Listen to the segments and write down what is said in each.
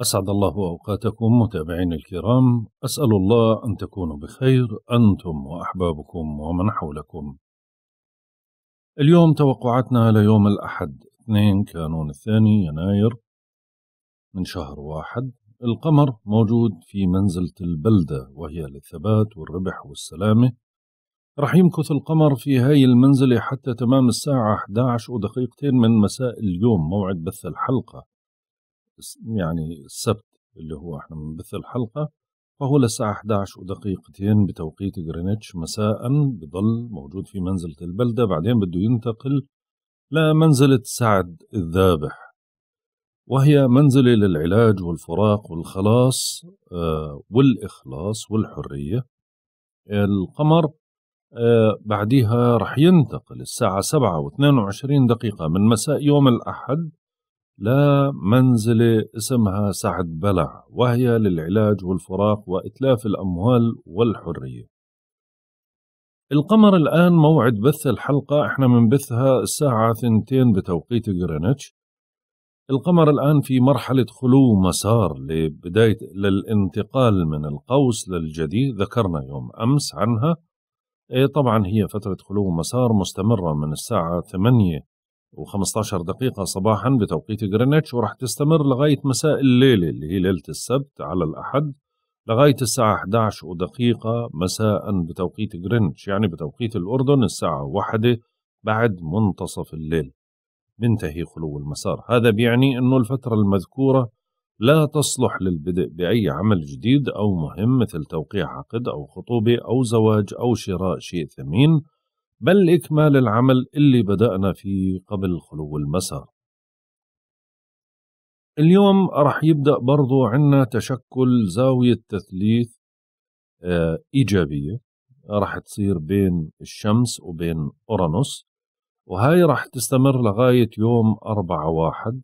أسعد الله أوقاتكم متابعين الكرام أسأل الله أن تكونوا بخير أنتم وأحبابكم ومن حولكم اليوم توقعاتنا ليوم الأحد 2 كانون الثاني يناير من شهر واحد القمر موجود في منزلة البلدة وهي للثبات والربح والسلامة رح يمكث القمر في هاي المنزلة حتى تمام الساعة 11 ودقيقتين من مساء اليوم موعد بث الحلقة يعني السبت اللي هو احنا بنبث الحلقة فهو للساعة 11 ودقيقتين بتوقيت جرينتش مساء بضل موجود في منزلة البلدة بعدين بده ينتقل لمنزلة سعد الذابح وهي منزلة للعلاج والفراق والخلاص آه، والإخلاص والحرية القمر آه، بعدها رح ينتقل الساعة 7 و22 دقيقة من مساء يوم الأحد لمنزلة اسمها سعد بلع وهي للعلاج والفراق وإتلاف الأموال والحرية القمر الآن موعد بث الحلقة احنا بنبثها الساعة ثنتين بتوقيت غرينتش القمر الآن في مرحلة خلو مسار لبداية للانتقال من القوس للجديد ذكرنا يوم أمس عنها إيه طبعا هي فترة خلو مسار مستمرة من الساعة ثمانية و15 دقيقة صباحا بتوقيت جرينتش ورح تستمر لغاية مساء الليلة اللي هي ليلة السبت على الأحد لغاية الساعة 11 ودقيقة مساء بتوقيت جرينتش يعني بتوقيت الأردن الساعة 1 بعد منتصف الليل بينتهي خلو المسار هذا بيعني أنه الفترة المذكورة لا تصلح للبدء بأي عمل جديد أو مهم مثل توقيع عقد أو خطوبة أو زواج أو شراء شيء ثمين بل إكمال العمل اللي بدأنا فيه قبل خلو المسار اليوم رح يبدأ برضو عنا تشكل زاوية تثليث آه، إيجابية رح تصير بين الشمس وبين أورانوس وهاي رح تستمر لغاية يوم 4 واحد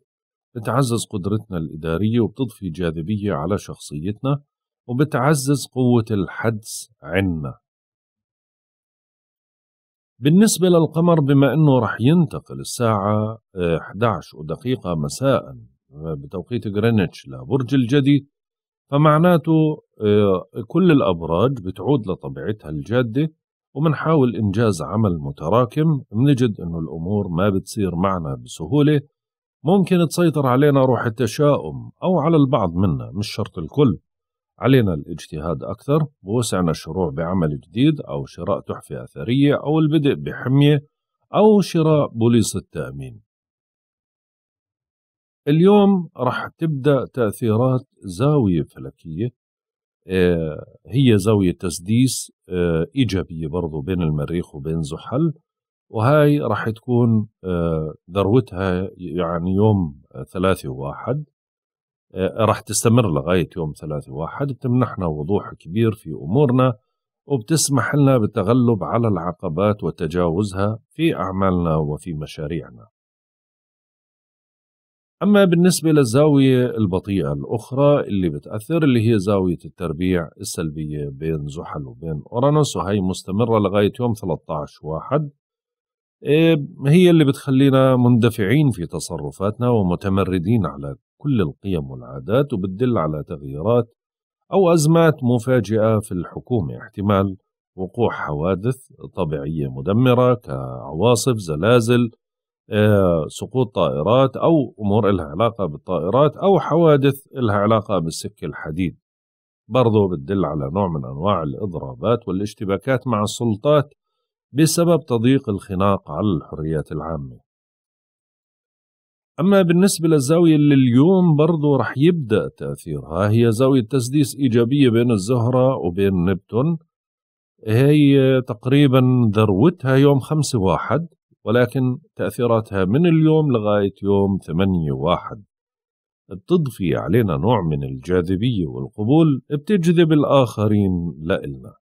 بتعزز قدرتنا الإدارية وبتضفي جاذبية على شخصيتنا وبتعزز قوة الحدس عنا بالنسبة للقمر بما أنه رح ينتقل الساعة 11 آه، ودقيقة مساء آه، بتوقيت غرينتش لبرج الجدي فمعناته آه، كل الأبراج بتعود لطبيعتها الجادة ومنحاول إنجاز عمل متراكم منجد أنه الأمور ما بتصير معنا بسهولة ممكن تسيطر علينا روح التشاؤم أو على البعض منا مش شرط الكل علينا الاجتهاد أكثر ووسعنا الشروع بعمل جديد أو شراء تحفة أثرية أو البدء بحمية أو شراء بوليص التأمين اليوم رح تبدأ تأثيرات زاوية فلكية آه، هي زاوية تسديس آه، إيجابية برضو بين المريخ وبين زحل وهاي رح تكون آه، ذروتها يعني يوم ثلاثة واحد آه، راح تستمر لغاية يوم 3/1 بتمنحنا وضوح كبير في أمورنا وبتسمح لنا بالتغلب على العقبات وتجاوزها في أعمالنا وفي مشاريعنا أما بالنسبة للزاوية البطيئة الأخرى اللي بتأثر اللي هي زاوية التربيع السلبية بين زحل وبين أورانوس وهي مستمرة لغاية يوم 13 واحد آه، هي اللي بتخلينا مندفعين في تصرفاتنا ومتمردين على كل القيم والعادات وبتدل على تغييرات أو أزمات مفاجئة في الحكومة احتمال وقوع حوادث طبيعية مدمرة كعواصف زلازل آه، سقوط طائرات أو أمور لها علاقة بالطائرات أو حوادث لها علاقة بالسكة الحديد برضو بتدل على نوع من أنواع الإضرابات والاشتباكات مع السلطات بسبب تضييق الخناق على الحريات العامة أما بالنسبة للزاوية اللي اليوم برضو رح يبدأ تأثيرها هي زاوية تسديس إيجابية بين الزهرة وبين نبتون هي تقريبا ذروتها يوم خمسة واحد ولكن تأثيراتها من اليوم لغاية يوم ثمانية واحد بتضفي علينا نوع من الجاذبية والقبول بتجذب الآخرين لإلنا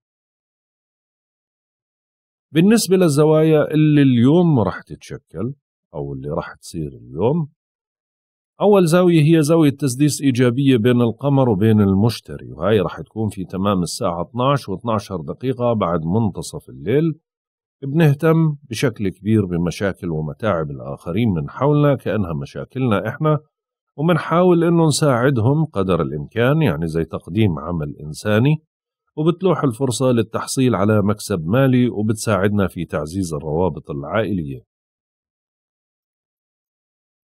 بالنسبة للزوايا اللي اليوم رح تتشكل أو اللي راح تصير اليوم أول زاوية هي زاوية تسديس إيجابية بين القمر وبين المشتري وهي راح تكون في تمام الساعة 12 و 12 دقيقة بعد منتصف الليل بنهتم بشكل كبير بمشاكل ومتاعب الآخرين من حولنا كأنها مشاكلنا إحنا وبنحاول إنه نساعدهم قدر الإمكان يعني زي تقديم عمل إنساني وبتلوح الفرصة للتحصيل على مكسب مالي وبتساعدنا في تعزيز الروابط العائلية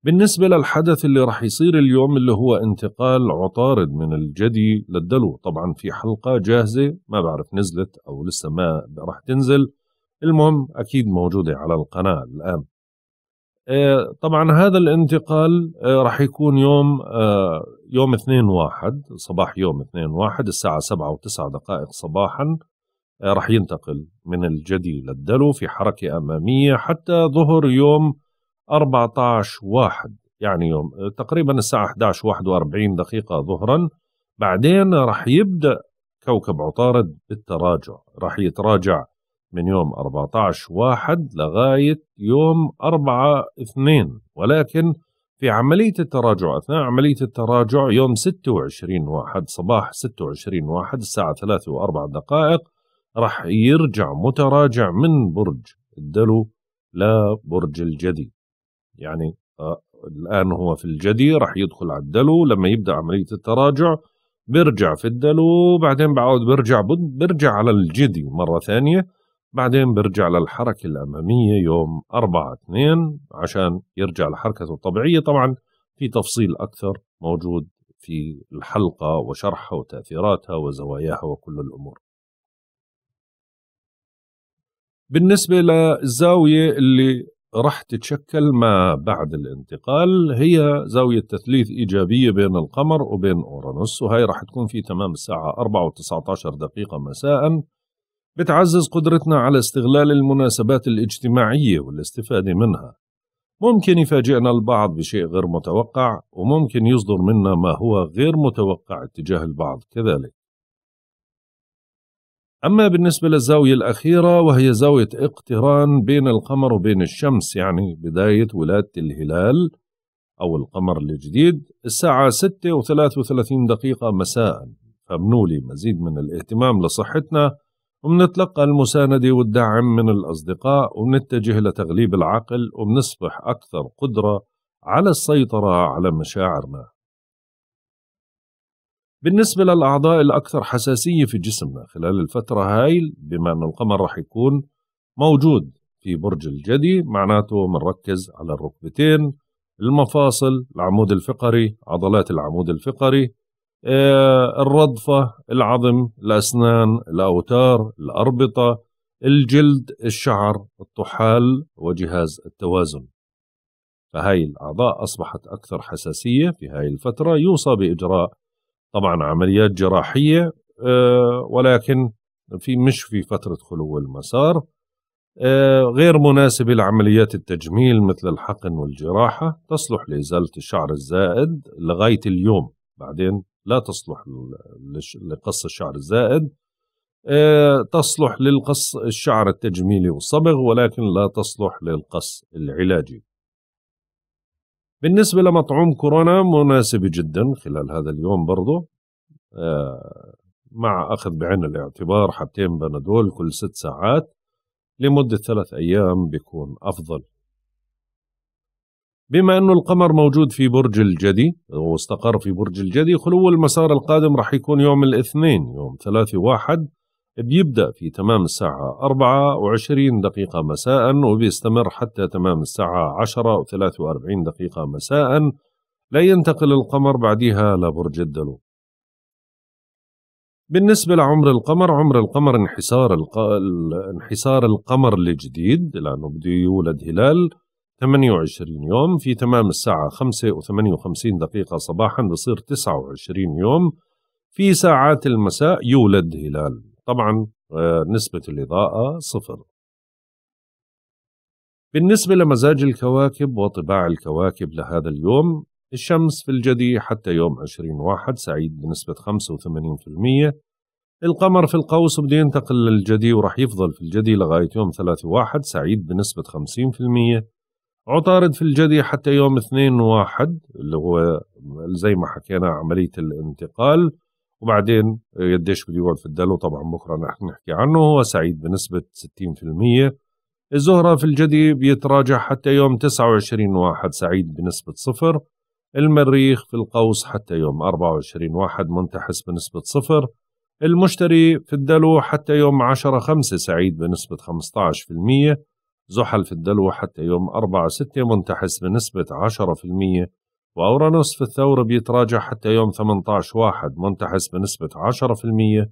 بالنسبة للحدث اللي راح يصير اليوم اللي هو انتقال عطارد من الجدي للدلو طبعا في حلقة جاهزة ما بعرف نزلت أو لسه ما راح تنزل المهم أكيد موجودة على القناة الآن آه، طبعا هذا الانتقال آه، راح يكون يوم آه، يوم 2 واحد صباح يوم 2 واحد الساعة 7 و9 دقائق صباحا راح ينتقل من الجدي للدلو في حركة أمامية حتى ظهر يوم 14 واحد يعني يوم آه، تقريبا الساعة 11 41 دقيقة ظهرا بعدين راح يبدأ كوكب عطارد بالتراجع راح يتراجع من يوم 14 واحد لغاية يوم 4 2 ولكن في عملية التراجع أثناء عملية التراجع يوم 26 واحد صباح 26 واحد الساعة 3 4 دقائق راح يرجع متراجع من برج الدلو لبرج الجدي يعني آه، الآن هو في الجدي راح يدخل على الدلو لما يبدأ عملية التراجع بيرجع في الدلو بعدين بعود بيرجع بيرجع على الجدي مرة ثانية بعدين بيرجع للحركة الأمامية يوم 4 2 عشان يرجع لحركته الطبيعية طبعا في تفصيل أكثر موجود في الحلقة وشرحها وتأثيراتها وزواياها وكل الأمور بالنسبة للزاوية اللي راح تتشكل ما بعد الانتقال هي زاوية تثليث إيجابية بين القمر وبين أورانوس وهي راح تكون في تمام الساعة 4 و19 دقيقة مساء بتعزز قدرتنا على استغلال المناسبات الاجتماعية والاستفادة منها ممكن يفاجئنا البعض بشيء غير متوقع وممكن يصدر منا ما هو غير متوقع اتجاه البعض كذلك أما بالنسبة للزاوية الأخيرة وهي زاوية اقتران بين القمر وبين الشمس يعني بداية ولادة الهلال أو القمر الجديد الساعة 6 و33 دقيقة مساء فمنولي مزيد من الاهتمام لصحتنا ومنتلقى المساندة والدعم من الأصدقاء ومنتجه لتغليب العقل ومنصبح أكثر قدرة على السيطرة على مشاعرنا بالنسبة للأعضاء الأكثر حساسية في جسمنا خلال الفترة هاي بما أن القمر رح يكون موجود في برج الجدي معناته منركز على الركبتين المفاصل العمود الفقري عضلات العمود الفقري آه، الرضفة العظم الأسنان الأوتار الأربطة الجلد الشعر الطحال وجهاز التوازن فهاي الأعضاء أصبحت أكثر حساسية في هاي الفترة يوصى بإجراء طبعا عمليات جراحيه آه، ولكن في مش في فتره خلو المسار آه، غير مناسبة لعمليات التجميل مثل الحقن والجراحة تصلح لإزالة الشعر الزائد لغاية اليوم بعدين لا تصلح لقص الشعر الزائد آه، تصلح للقص الشعر التجميلي والصبغ ولكن لا تصلح للقص العلاجي بالنسبة لمطعوم كورونا مناسب جدا خلال هذا اليوم برضه آه، مع أخذ بعين الاعتبار حبتين بنادول كل ست ساعات لمدة ثلاث أيام بيكون أفضل بما أنه القمر موجود في برج الجدي واستقر في برج الجدي خلو المسار القادم رح يكون يوم الاثنين يوم ثلاثة واحد بيبدأ في تمام الساعة 24 دقيقة مساء وبيستمر حتى تمام الساعة 10 و43 دقيقة مساء لا ينتقل القمر بعدها لبرج الدلو بالنسبة لعمر القمر عمر القمر انحسار الق... انحسار القمر الجديد لأنه بده يولد هلال 28 يوم في تمام الساعة 5 و58 دقيقة صباحا بصير 29 يوم في ساعات المساء يولد هلال طبعا آه، نسبة الإضاءة صفر بالنسبة لمزاج الكواكب وطباع الكواكب لهذا اليوم الشمس في الجدي حتى يوم 20 واحد سعيد بنسبة 85% القمر في القوس بده ينتقل للجدي ورح يفضل في الجدي لغاية يوم 3 واحد سعيد بنسبة 50% عطارد في الجدي حتى يوم 2 1 اللي هو زي ما حكينا عملية الانتقال وبعدين قديش بده يقعد في الدلو طبعا بكره رح نحكي عنه هو سعيد بنسبه 60% الزهره في الجدي بيتراجع حتى يوم 29 واحد سعيد بنسبه صفر المريخ في القوس حتى يوم 24 واحد منتحس بنسبة صفر المشتري في الدلو حتى يوم 10 5 سعيد بنسبة 15% زحل في الدلو حتى يوم 4 6 منتحس بنسبة 10% وأورانوس في الثور بيتراجع حتى يوم 18 واحد منتحس بنسبة 10%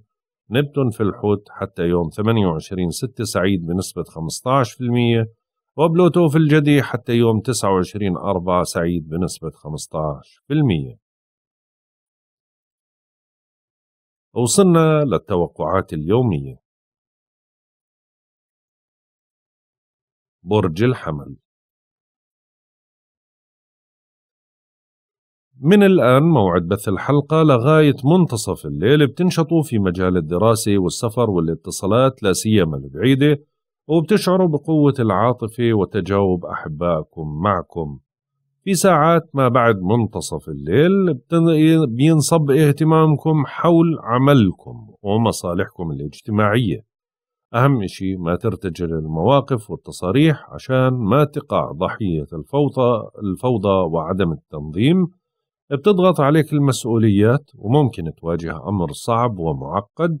نبتون في الحوت حتى يوم 28 6 سعيد بنسبة 15% وبلوتو في الجدي حتى يوم 29 4 سعيد بنسبة 15% وصلنا للتوقعات اليومية برج الحمل من الآن موعد بث الحلقة لغاية منتصف الليل بتنشطوا في مجال الدراسة والسفر والاتصالات لا سيما البعيدة وبتشعروا بقوة العاطفة وتجاوب أحبائكم معكم في ساعات ما بعد منتصف الليل بينصب اهتمامكم حول عملكم ومصالحكم الاجتماعية أهم شيء ما ترتجل المواقف والتصاريح عشان ما تقع ضحية الفوضى, الفوضى وعدم التنظيم بتضغط عليك المسؤوليات وممكن تواجه أمر صعب ومعقد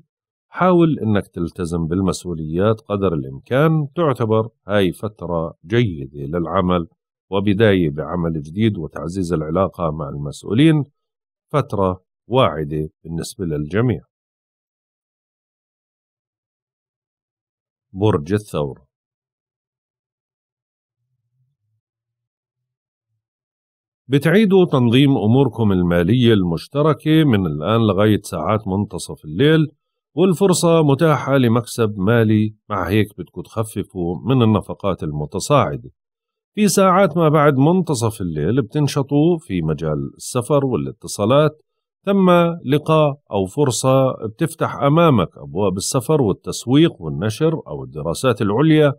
حاول أنك تلتزم بالمسؤوليات قدر الإمكان تعتبر هاي فترة جيدة للعمل وبداية بعمل جديد وتعزيز العلاقة مع المسؤولين فترة واعدة بالنسبة للجميع برج الثور بتعيدوا تنظيم أموركم المالية المشتركة من الآن لغاية ساعات منتصف الليل والفرصة متاحة لمكسب مالي مع هيك بدكم تخففوا من النفقات المتصاعدة في ساعات ما بعد منتصف الليل بتنشطوا في مجال السفر والاتصالات تم لقاء أو فرصة بتفتح أمامك أبواب السفر والتسويق والنشر أو الدراسات العليا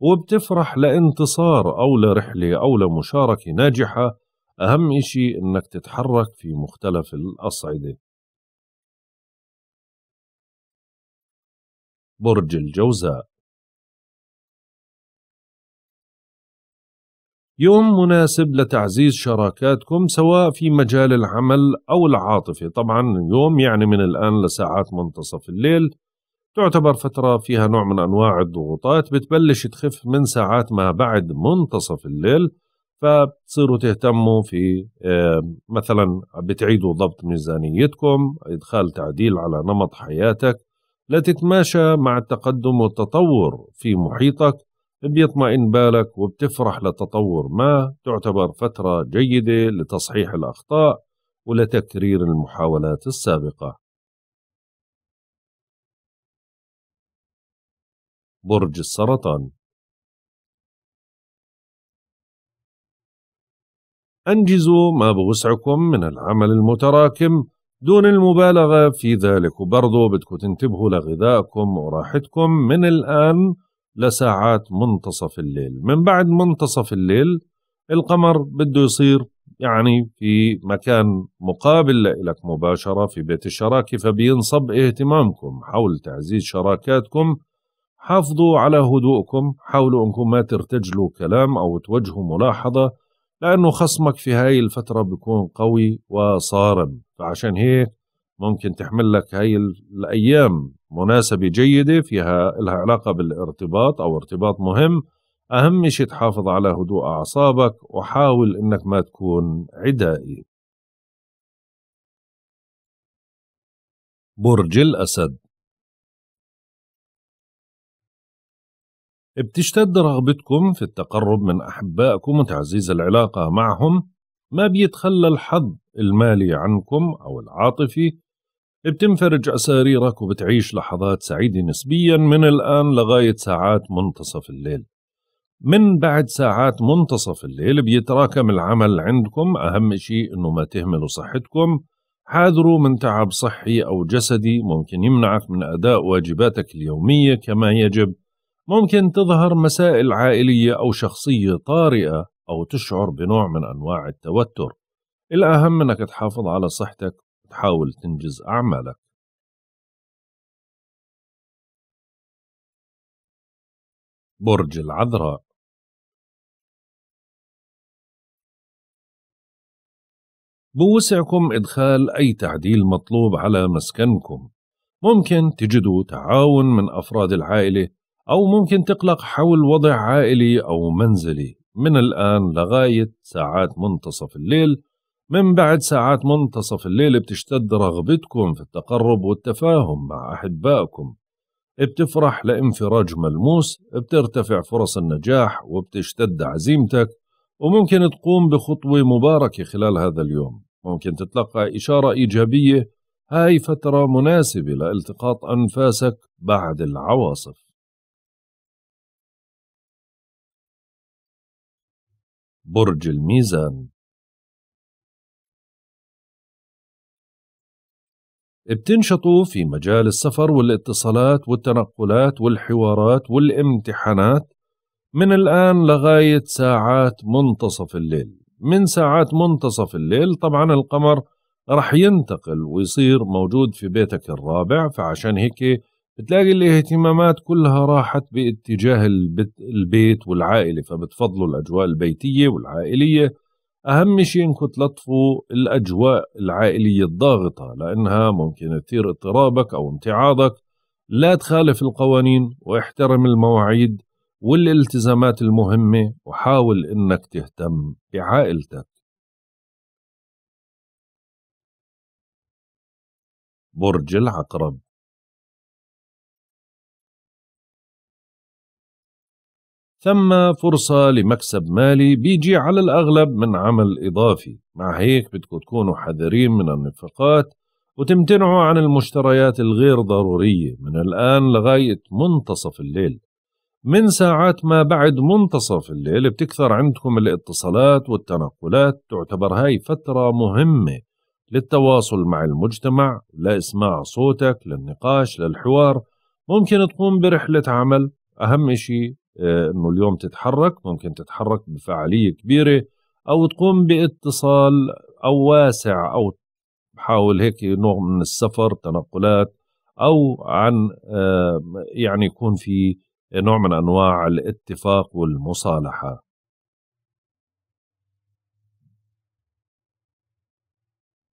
وبتفرح لانتصار أو لرحلة أو لمشاركة ناجحة أهم إشي إنك تتحرك في مختلف الأصعدة برج الجوزاء يوم مناسب لتعزيز شراكاتكم سواء في مجال العمل أو العاطفة طبعا يوم يعني من الآن لساعات منتصف الليل تعتبر فترة فيها نوع من أنواع الضغوطات بتبلش تخف من ساعات ما بعد منتصف الليل فبتصيروا تهتموا في مثلا بتعيدوا ضبط ميزانيتكم إدخال تعديل على نمط حياتك لتتماشى مع التقدم والتطور في محيطك بيطمئن بالك وبتفرح لتطور ما تعتبر فترة جيدة لتصحيح الأخطاء ولتكرير المحاولات السابقة برج السرطان أنجزوا ما بوسعكم من العمل المتراكم دون المبالغة في ذلك وبرضه بدكم تنتبهوا لغذائكم وراحتكم من الآن لساعات منتصف الليل من بعد منتصف الليل القمر بده يصير يعني في مكان مقابل لك مباشرة في بيت الشراكة فبينصب اهتمامكم حول تعزيز شراكاتكم حافظوا على هدوءكم حاولوا أنكم ما ترتجلوا كلام أو توجهوا ملاحظة لأنه خصمك في هاي الفترة بيكون قوي وصارم فعشان هيك ممكن تحمل لك هاي الأيام مناسبة جيدة فيها لها علاقة بالارتباط أو ارتباط مهم أهم شيء تحافظ على هدوء أعصابك وحاول إنك ما تكون عدائي برج الأسد بتشتد رغبتكم في التقرب من أحبائكم وتعزيز العلاقة معهم ما بيتخلى الحظ المالي عنكم أو العاطفي بتنفرج أساريرك وبتعيش لحظات سعيدة نسبيا من الآن لغاية ساعات منتصف الليل من بعد ساعات منتصف الليل بيتراكم العمل عندكم أهم شيء أنه ما تهملوا صحتكم حاذروا من تعب صحي أو جسدي ممكن يمنعك من أداء واجباتك اليومية كما يجب ممكن تظهر مسائل عائلية أو شخصية طارئة أو تشعر بنوع من أنواع التوتر الأهم أنك تحافظ على صحتك وتحاول تنجز أعمالك برج العذراء بوسعكم إدخال أي تعديل مطلوب على مسكنكم ممكن تجدوا تعاون من أفراد العائلة أو ممكن تقلق حول وضع عائلي أو منزلي من الآن لغاية ساعات منتصف الليل من بعد ساعات منتصف الليل بتشتد رغبتكم في التقرب والتفاهم مع أحبائكم بتفرح لانفراج ملموس بترتفع فرص النجاح وبتشتد عزيمتك وممكن تقوم بخطوة مباركة خلال هذا اليوم ممكن تتلقى إشارة إيجابية هاي فترة مناسبة لالتقاط أنفاسك بعد العواصف برج الميزان بتنشطوا في مجال السفر والاتصالات والتنقلات والحوارات والامتحانات من الآن لغاية ساعات منتصف الليل من ساعات منتصف الليل طبعا القمر رح ينتقل ويصير موجود في بيتك الرابع فعشان هيك بتلاقي الاهتمامات كلها راحت باتجاه البيت, والعائلة فبتفضلوا الأجواء البيتية والعائلية أهم شيء إنكم تلطفوا الأجواء العائلية الضاغطة لأنها ممكن تثير اضطرابك أو امتعاضك لا تخالف القوانين واحترم المواعيد والالتزامات المهمة وحاول إنك تهتم بعائلتك برج العقرب ثم فرصة لمكسب مالي بيجي على الأغلب من عمل إضافي مع هيك بدكم تكونوا حذرين من النفقات وتمتنعوا عن المشتريات الغير ضرورية من الآن لغاية منتصف الليل من ساعات ما بعد منتصف الليل بتكثر عندكم الاتصالات والتنقلات تعتبر هاي فترة مهمة للتواصل مع المجتمع لإسماع صوتك للنقاش للحوار ممكن تقوم برحلة عمل أهم شيء آه، انه اليوم تتحرك ممكن تتحرك بفعاليه كبيره او تقوم باتصال او واسع او بحاول هيك نوع من السفر تنقلات او عن آه، يعني يكون في نوع من انواع الاتفاق والمصالحه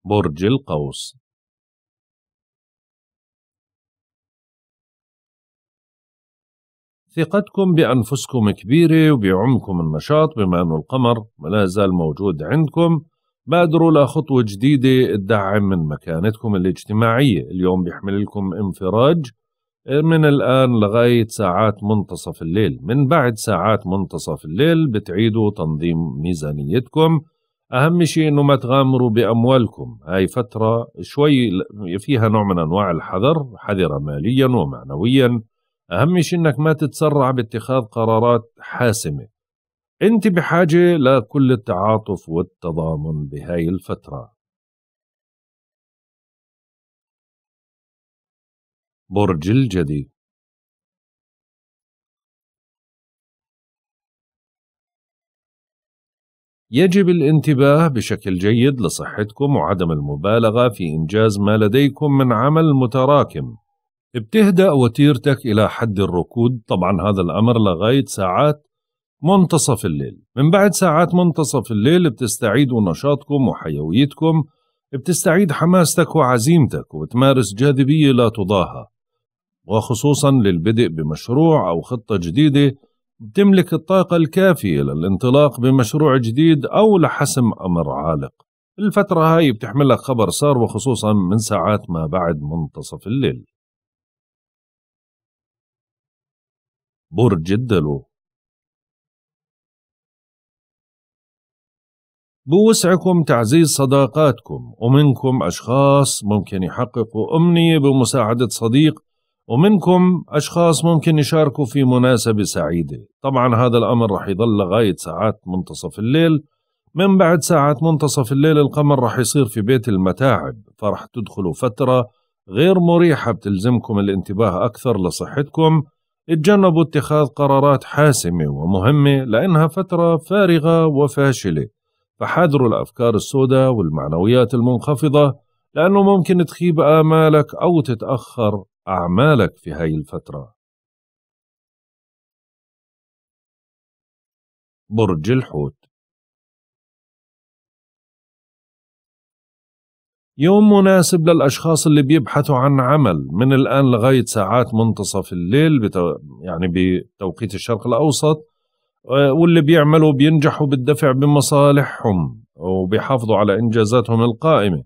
برج القوس ثقتكم بأنفسكم كبيرة وبعمكم النشاط بما أن القمر ما زال موجود عندكم بادروا لخطوة جديدة تدعم من مكانتكم الاجتماعية اليوم بيحمل لكم انفراج من الآن لغاية ساعات منتصف الليل من بعد ساعات منتصف الليل بتعيدوا تنظيم ميزانيتكم أهم شيء أنه ما تغامروا بأموالكم هاي فترة شوي فيها نوع من أنواع الحذر حذرة ماليا ومعنويا أهم شيء إنك ما تتسرع باتخاذ قرارات حاسمة أنت بحاجة لكل التعاطف والتضامن بهاي الفترة برج الجدي يجب الانتباه بشكل جيد لصحتكم وعدم المبالغة في إنجاز ما لديكم من عمل متراكم بتهدأ وتيرتك إلى حد الركود طبعا هذا الأمر لغاية ساعات منتصف الليل من بعد ساعات منتصف الليل بتستعيدوا نشاطكم وحيويتكم بتستعيد حماستك وعزيمتك وتمارس جاذبية لا تضاهى وخصوصا للبدء بمشروع أو خطة جديدة بتملك الطاقة الكافية للانطلاق بمشروع جديد أو لحسم أمر عالق الفترة هاي بتحملك خبر صار وخصوصا من ساعات ما بعد منتصف الليل برج الدلو بوسعكم تعزيز صداقاتكم ومنكم أشخاص ممكن يحققوا أمنية بمساعدة صديق ومنكم أشخاص ممكن يشاركوا في مناسبة سعيدة طبعا هذا الأمر رح يضل لغاية ساعات منتصف الليل من بعد ساعات منتصف الليل القمر رح يصير في بيت المتاعب فرح تدخلوا فترة غير مريحة بتلزمكم الانتباه أكثر لصحتكم اتجنبوا اتخاذ قرارات حاسمة ومهمة لأنها فترة فارغة وفاشلة فحذروا الأفكار السوداء والمعنويات المنخفضة لأنه ممكن تخيب آمالك أو تتأخر أعمالك في هاي الفترة برج الحوت يوم مناسب للأشخاص اللي بيبحثوا عن عمل من الآن لغاية ساعات منتصف الليل بتو... يعني بتوقيت الشرق الأوسط آه، واللي بيعملوا بينجحوا بالدفع بمصالحهم وبيحافظوا على إنجازاتهم القائمة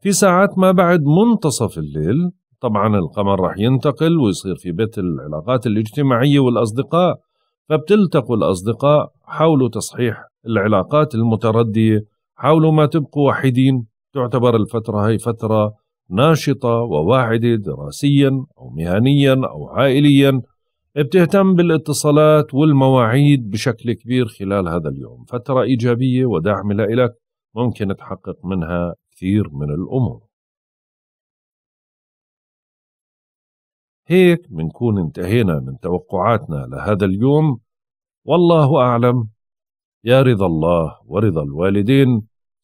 في ساعات ما بعد منتصف الليل طبعا القمر رح ينتقل ويصير في بيت العلاقات الاجتماعية والأصدقاء فبتلتقوا الأصدقاء حاولوا تصحيح العلاقات المتردية حاولوا ما تبقوا وحيدين تعتبر الفترة هي فترة ناشطة وواعدة دراسيا أو مهنيا أو عائليا بتهتم بالاتصالات والمواعيد بشكل كبير خلال هذا اليوم فترة إيجابية وداعمة لإلك ممكن تحقق منها كثير من الأمور هيك بنكون انتهينا من توقعاتنا لهذا اليوم والله أعلم يا رضا الله ورضا الوالدين